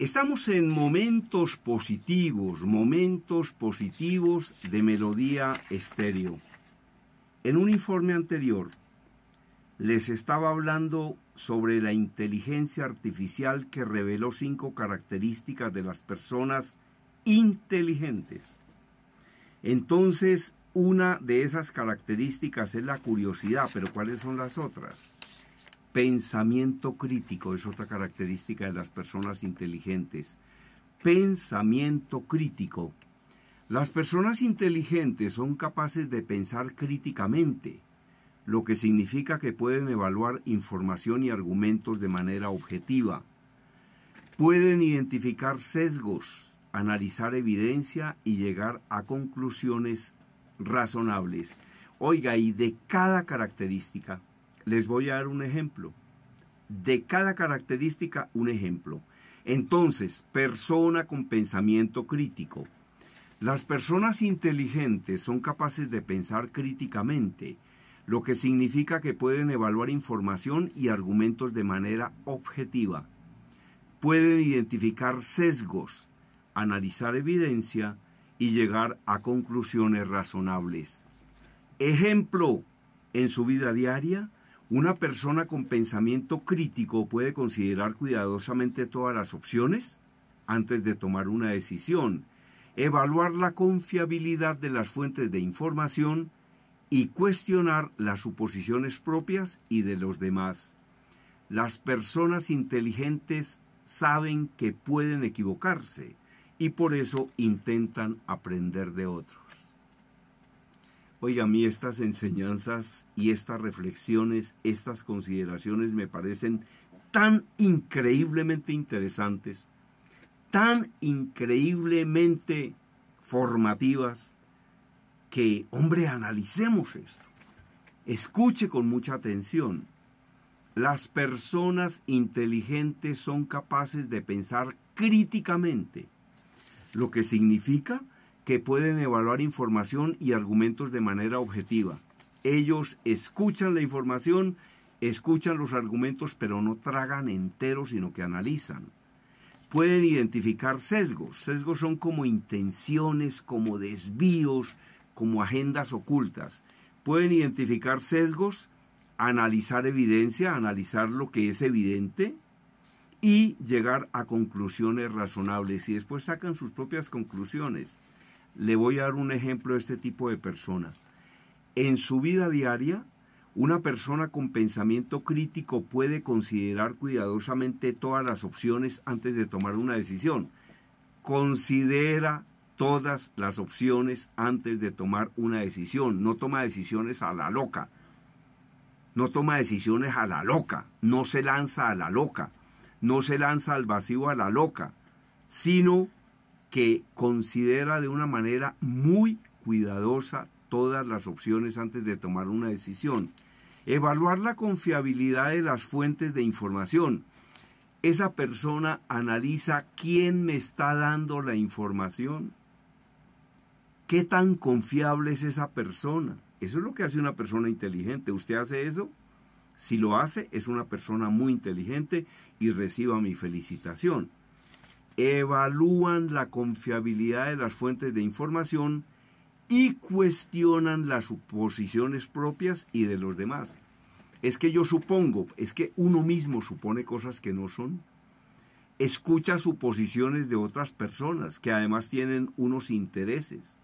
Estamos en momentos positivos, momentos positivos de melodía estéreo. En un informe anterior les estaba hablando sobre la inteligencia artificial que reveló cinco características de las personas inteligentes. Entonces, una de esas características es la curiosidad, pero ¿cuáles son las otras? Pensamiento crítico es otra característica de las personas inteligentes. Pensamiento crítico. Las personas inteligentes son capaces de pensar críticamente, lo que significa que pueden evaluar información y argumentos de manera objetiva. Pueden identificar sesgos, analizar evidencia y llegar a conclusiones razonables. Oiga, y de cada característica les voy a dar un ejemplo. De cada característica, un ejemplo. Entonces, persona con pensamiento crítico. Las personas inteligentes son capaces de pensar críticamente, lo que significa que pueden evaluar información y argumentos de manera objetiva. Pueden identificar sesgos, analizar evidencia y llegar a conclusiones razonables. Ejemplo, en su vida diaria, una persona con pensamiento crítico puede considerar cuidadosamente todas las opciones antes de tomar una decisión, evaluar la confiabilidad de las fuentes de información y cuestionar las suposiciones propias y de los demás. Las personas inteligentes saben que pueden equivocarse y por eso intentan aprender de otros. Oiga, a mí estas enseñanzas y estas reflexiones, estas consideraciones me parecen tan increíblemente interesantes, tan increíblemente formativas, que, hombre, analicemos esto. Escuche con mucha atención. Las personas inteligentes son capaces de pensar críticamente, lo que significa que pueden evaluar información y argumentos de manera objetiva. Ellos escuchan la información, escuchan los argumentos, pero no tragan enteros, sino que analizan. Pueden identificar sesgos. Sesgos son como intenciones, como desvíos, como agendas ocultas. Pueden identificar sesgos, analizar evidencia, analizar lo que es evidente y llegar a conclusiones razonables y después sacan sus propias conclusiones. Le voy a dar un ejemplo de este tipo de personas. En su vida diaria, una persona con pensamiento crítico puede considerar cuidadosamente todas las opciones antes de tomar una decisión. Considera todas las opciones antes de tomar una decisión. No toma decisiones a la loca. No toma decisiones a la loca. No se lanza a la loca. No se lanza al vacío a la loca. Sino que considera de una manera muy cuidadosa todas las opciones antes de tomar una decisión. Evaluar la confiabilidad de las fuentes de información. Esa persona analiza quién me está dando la información. ¿Qué tan confiable es esa persona? Eso es lo que hace una persona inteligente. ¿Usted hace eso? Si lo hace, es una persona muy inteligente y reciba mi felicitación evalúan la confiabilidad de las fuentes de información y cuestionan las suposiciones propias y de los demás. Es que yo supongo, es que uno mismo supone cosas que no son. Escucha suposiciones de otras personas que además tienen unos intereses.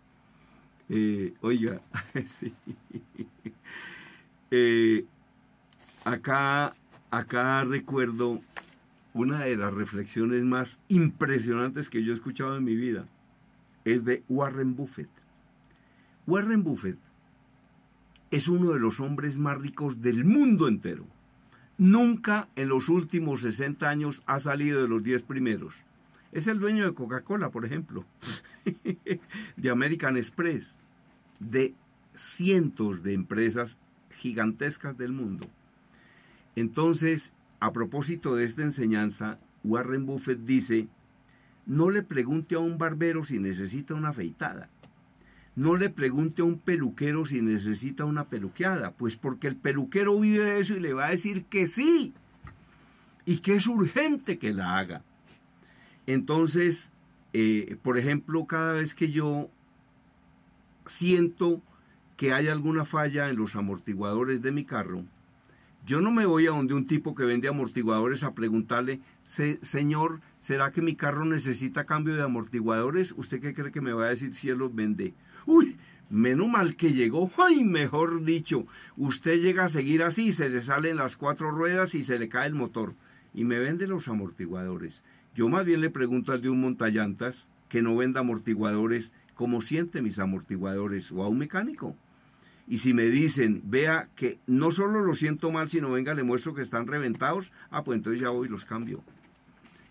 Eh, oiga, sí. Eh, acá, acá recuerdo una de las reflexiones más impresionantes que yo he escuchado en mi vida es de Warren Buffett. Warren Buffett es uno de los hombres más ricos del mundo entero. Nunca en los últimos 60 años ha salido de los 10 primeros. Es el dueño de Coca-Cola, por ejemplo, de American Express, de cientos de empresas gigantescas del mundo. Entonces, a propósito de esta enseñanza, Warren Buffett dice, no le pregunte a un barbero si necesita una afeitada. No le pregunte a un peluquero si necesita una peluqueada, pues porque el peluquero vive de eso y le va a decir que sí y que es urgente que la haga. Entonces, eh, por ejemplo, cada vez que yo siento que hay alguna falla en los amortiguadores de mi carro, yo no me voy a donde un tipo que vende amortiguadores a preguntarle, señor, ¿será que mi carro necesita cambio de amortiguadores? ¿Usted qué cree que me va a decir si él los vende? Uy, menos mal que llegó. Ay, mejor dicho, usted llega a seguir así, se le salen las cuatro ruedas y se le cae el motor. Y me vende los amortiguadores. Yo más bien le pregunto al de un montallantas que no venda amortiguadores, cómo siente mis amortiguadores, o a un mecánico. Y si me dicen, vea que no solo lo siento mal, sino venga, le muestro que están reventados, ah, pues entonces ya voy y los cambio.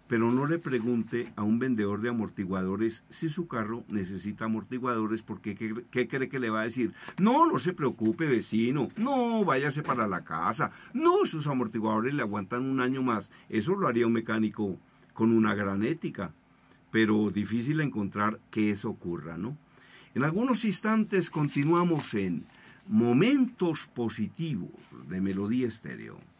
Pero no le pregunte a un vendedor de amortiguadores si su carro necesita amortiguadores, porque ¿qué, cree que le va a decir? No, no se preocupe, vecino. No, váyase para la casa. No, sus amortiguadores le aguantan un año más. Eso lo haría un mecánico con una gran ética. Pero difícil encontrar que eso ocurra, ¿no? En algunos instantes continuamos en momentos positivos de melodía estéreo.